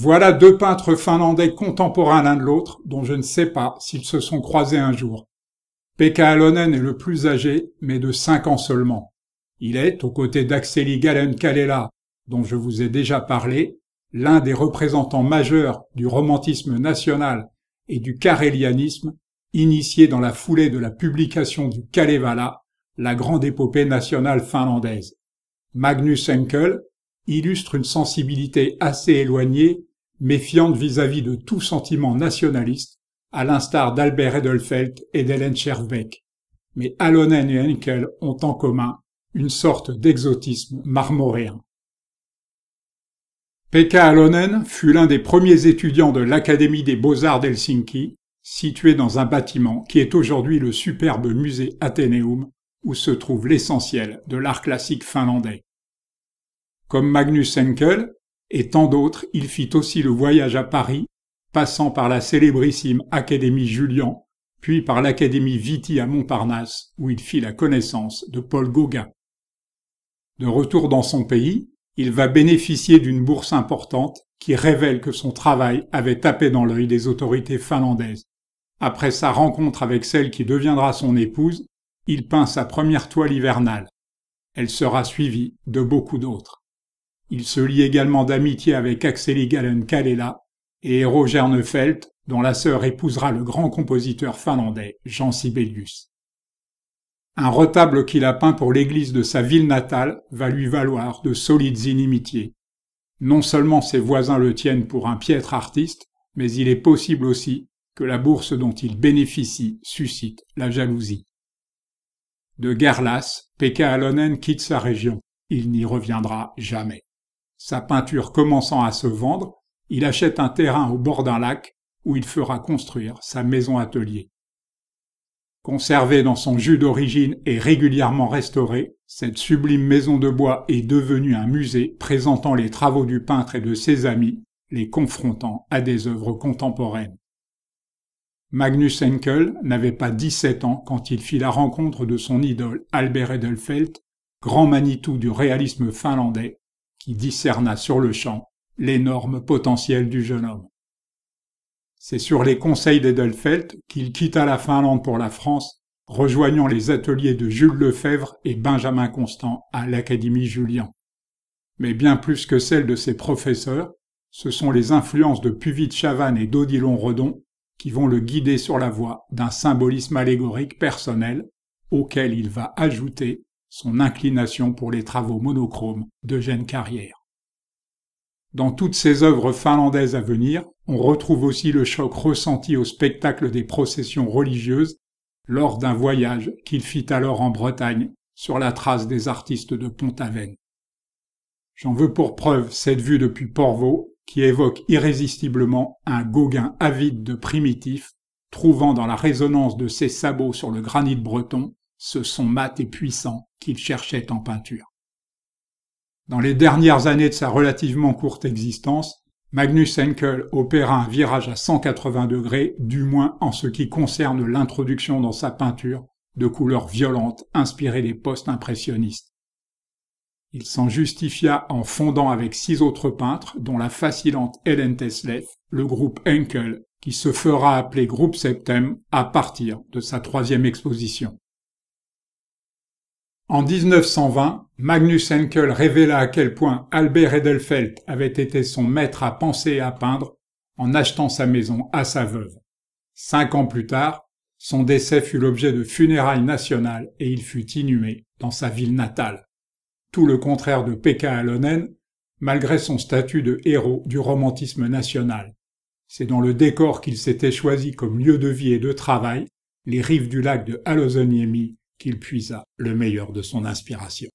Voilà deux peintres finlandais contemporains l'un de l'autre, dont je ne sais pas s'ils se sont croisés un jour. Pekka Alonen est le plus âgé, mais de cinq ans seulement. Il est, aux côtés d'Axeli Galen Kalela, dont je vous ai déjà parlé, l'un des représentants majeurs du romantisme national et du carélianisme, initié dans la foulée de la publication du Kalevala, la grande épopée nationale finlandaise. Magnus Henkel illustre une sensibilité assez éloignée méfiante vis-à-vis de tout sentiment nationaliste, à l'instar d'Albert Edelfelt et d'Hélène Scherbeck. Mais Alonen et Henkel ont en commun une sorte d'exotisme marmoréen. Pekka Alonen fut l'un des premiers étudiants de l'Académie des beaux-arts d'Helsinki, situé dans un bâtiment qui est aujourd'hui le superbe musée Athénéum, où se trouve l'essentiel de l'art classique finlandais. Comme Magnus Henkel, et tant d'autres, il fit aussi le voyage à Paris, passant par la célébrissime Académie Julian, puis par l'Académie Viti à Montparnasse, où il fit la connaissance de Paul Gauguin. De retour dans son pays, il va bénéficier d'une bourse importante qui révèle que son travail avait tapé dans l'œil des autorités finlandaises. Après sa rencontre avec celle qui deviendra son épouse, il peint sa première toile hivernale. Elle sera suivie de beaucoup d'autres. Il se lie également d'amitié avec Axel Gallen-Kallela et Roger Neufeld, dont la sœur épousera le grand compositeur finlandais Jean Sibelius. Un retable qu'il a peint pour l'église de sa ville natale va lui valoir de solides inimitiés. Non seulement ses voisins le tiennent pour un piètre artiste, mais il est possible aussi que la bourse dont il bénéficie suscite la jalousie. De Garlas, Pekka Alonen quitte sa région. Il n'y reviendra jamais. Sa peinture commençant à se vendre, il achète un terrain au bord d'un lac où il fera construire sa maison-atelier. Conservée dans son jus d'origine et régulièrement restaurée, cette sublime maison de bois est devenue un musée présentant les travaux du peintre et de ses amis, les confrontant à des œuvres contemporaines. Magnus Henkel n'avait pas 17 ans quand il fit la rencontre de son idole Albert Edelfelt, grand Manitou du réalisme finlandais, discerna sur le champ l'énorme potentiel du jeune homme. C'est sur les conseils d'Edelfelt qu'il quitta la Finlande pour la France, rejoignant les ateliers de Jules Lefebvre et Benjamin Constant à l'Académie Julian. Mais bien plus que celles de ses professeurs, ce sont les influences de Puvis de Chavannes et d'Odilon Redon qui vont le guider sur la voie d'un symbolisme allégorique personnel auquel il va ajouter son inclination pour les travaux monochromes d'Eugène Carrière. Dans toutes ses œuvres finlandaises à venir, on retrouve aussi le choc ressenti au spectacle des processions religieuses lors d'un voyage qu'il fit alors en Bretagne sur la trace des artistes de Pont-Aven. J'en veux pour preuve cette vue depuis Porvo, qui évoque irrésistiblement un Gauguin avide de primitif, trouvant dans la résonance de ses sabots sur le granit breton ce son mat et puissant qu'il cherchait en peinture. Dans les dernières années de sa relativement courte existence, Magnus Henkel opéra un virage à 180 degrés, du moins en ce qui concerne l'introduction dans sa peinture de couleurs violentes inspirées des post-impressionnistes. Il s'en justifia en fondant avec six autres peintres, dont la fascinante Ellen Tesleff, le groupe Henkel, qui se fera appeler Groupe Septem à partir de sa troisième exposition. En 1920, Magnus Henkel révéla à quel point Albert Edelfelt avait été son maître à penser et à peindre en achetant sa maison à sa veuve. Cinq ans plus tard, son décès fut l'objet de funérailles nationales et il fut inhumé dans sa ville natale. Tout le contraire de Pekka Halonen, malgré son statut de héros du romantisme national. C'est dans le décor qu'il s'était choisi comme lieu de vie et de travail, les rives du lac de Alosoniemi qu'il puisa le meilleur de son inspiration.